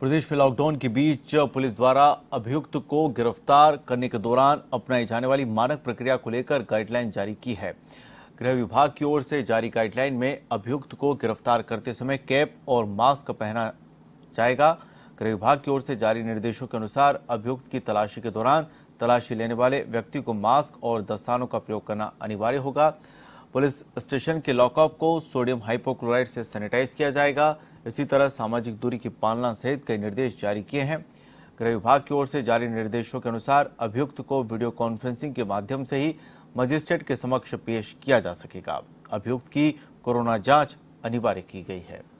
प्रदेश में लॉकडाउन के बीच पुलिस द्वारा अभियुक्त को गिरफ्तार करने के दौरान अपनाई जाने वाली मानक प्रक्रिया को लेकर गाइडलाइन जारी की है गृह विभाग की ओर से जारी गाइडलाइन में अभियुक्त को गिरफ्तार करते समय कैप और मास्क पहना जाएगा गृह विभाग की ओर से जारी निर्देशों के अनुसार अभियुक्त की तलाशी के दौरान तलाशी लेने वाले व्यक्ति को मास्क और दस्तानों का प्रयोग करना अनिवार्य होगा पुलिस स्टेशन के लॉकअप को सोडियम हाइपोक्लोराइड से सैनिटाइज किया जाएगा इसी तरह सामाजिक दूरी की पालना सहित कई निर्देश जारी किए हैं गृह विभाग की ओर से जारी निर्देशों के अनुसार अभियुक्त को वीडियो कॉन्फ्रेंसिंग के माध्यम से ही मजिस्ट्रेट के समक्ष पेश किया जा सकेगा अभियुक्त की कोरोना जांच अनिवार्य की गई है